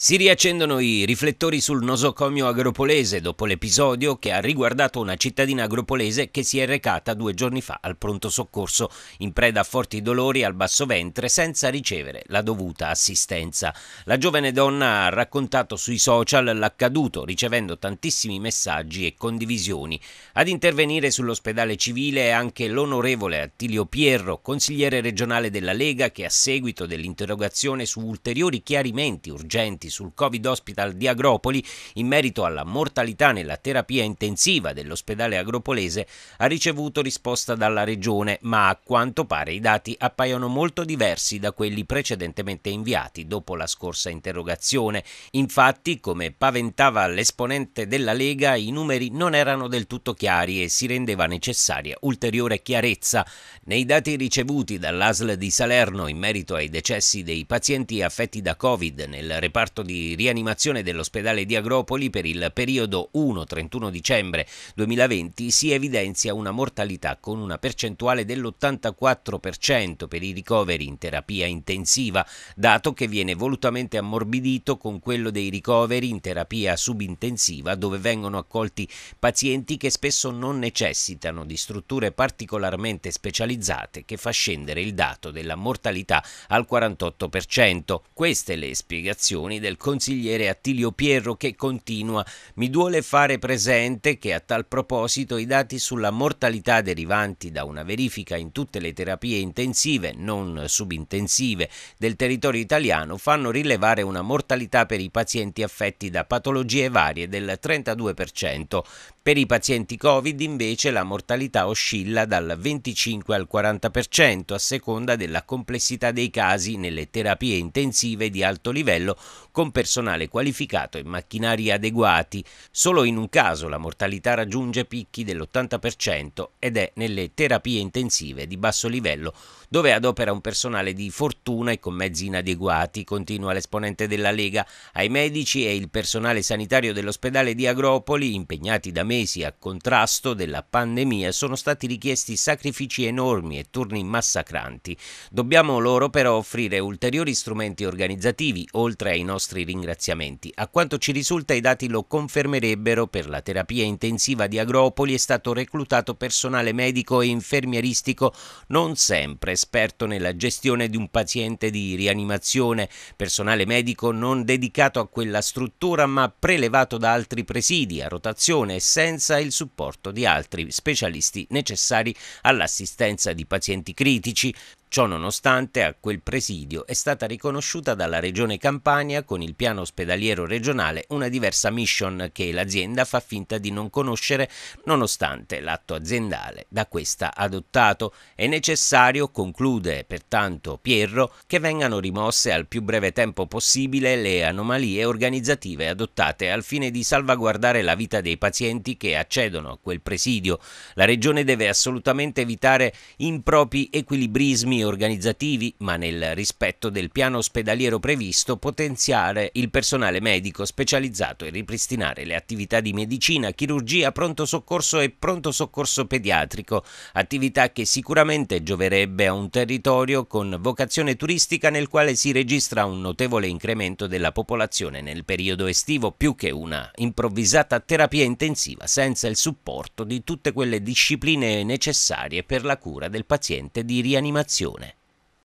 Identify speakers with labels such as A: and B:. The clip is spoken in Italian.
A: Si riaccendono i riflettori sul nosocomio agropolese dopo l'episodio che ha riguardato una cittadina agropolese che si è recata due giorni fa al pronto soccorso in preda a forti dolori al basso ventre senza ricevere la dovuta assistenza. La giovane donna ha raccontato sui social l'accaduto ricevendo tantissimi messaggi e condivisioni. Ad intervenire sull'ospedale civile è anche l'onorevole Attilio Pierro, consigliere regionale della Lega che a seguito dell'interrogazione su ulteriori chiarimenti urgenti indagati sul Covid Hospital di Agropoli in merito alla mortalità nella terapia intensiva dell'ospedale agropolese ha ricevuto risposta dalla Regione, ma a quanto pare i dati appaiono molto diversi da quelli precedentemente inviati dopo la scorsa interrogazione. Infatti, come paventava l'esponente della Lega, i numeri non erano del tutto chiari e si rendeva necessaria ulteriore chiarezza. Nei dati ricevuti dall'ASL di Salerno in merito ai decessi dei pazienti affetti da Covid nel reparto reparto di rianimazione dell'ospedale di Agropoli per il periodo 1-31 dicembre 2020 si evidenzia una mortalità con una percentuale dell'84% per i ricoveri in terapia intensiva, dato che viene volutamente ammorbidito con quello dei ricoveri in terapia subintensiva dove vengono accolti pazienti che spesso non necessitano di strutture particolarmente specializzate che fa scendere il dato della mortalità al 48%. Queste le spiegazioni del del consigliere Attilio Pierro che continua. Mi duole fare presente che a tal proposito i dati sulla mortalità derivanti da una verifica in tutte le terapie intensive, non subintensive, del territorio italiano fanno rilevare una mortalità per i pazienti affetti da patologie varie del 32%. Per i pazienti Covid invece la mortalità oscilla dal 25 al 40% a seconda della complessità dei casi nelle terapie intensive di alto livello con personale qualificato e macchinari adeguati. Solo in un caso la mortalità raggiunge picchi dell'80% ed è nelle terapie intensive di basso livello dove adopera un personale di fortuna e con mezzi inadeguati, continua l'esponente della Lega, ai medici e il personale sanitario dell'ospedale di Agropoli impegnati da me mesi a contrasto della pandemia sono stati richiesti sacrifici enormi e turni massacranti. Dobbiamo loro però offrire ulteriori strumenti organizzativi, oltre ai nostri ringraziamenti. A quanto ci risulta i dati lo confermerebbero, per la terapia intensiva di Agropoli è stato reclutato personale medico e infermieristico non sempre esperto nella gestione di un paziente di rianimazione, personale medico non dedicato a quella struttura ma prelevato da altri presidi a rotazione e senza il supporto di altri specialisti necessari all'assistenza di pazienti critici, Ciò nonostante, a quel presidio è stata riconosciuta dalla Regione Campania con il piano ospedaliero regionale una diversa mission che l'azienda fa finta di non conoscere nonostante l'atto aziendale da questa adottato. È necessario, conclude pertanto Pierro, che vengano rimosse al più breve tempo possibile le anomalie organizzative adottate al fine di salvaguardare la vita dei pazienti che accedono a quel presidio. La Regione deve assolutamente evitare impropri equilibrismi fini organizzativi, ma nel rispetto del piano ospedaliero previsto, potenziare il personale medico specializzato e ripristinare le attività di medicina, chirurgia, pronto soccorso e pronto soccorso pediatrico, attività che sicuramente gioverebbe a un territorio con vocazione turistica nel quale si registra un notevole incremento della popolazione nel periodo estivo, più che una improvvisata terapia intensiva senza il supporto di tutte quelle discipline necessarie per la cura del paziente di rianimazione televisione.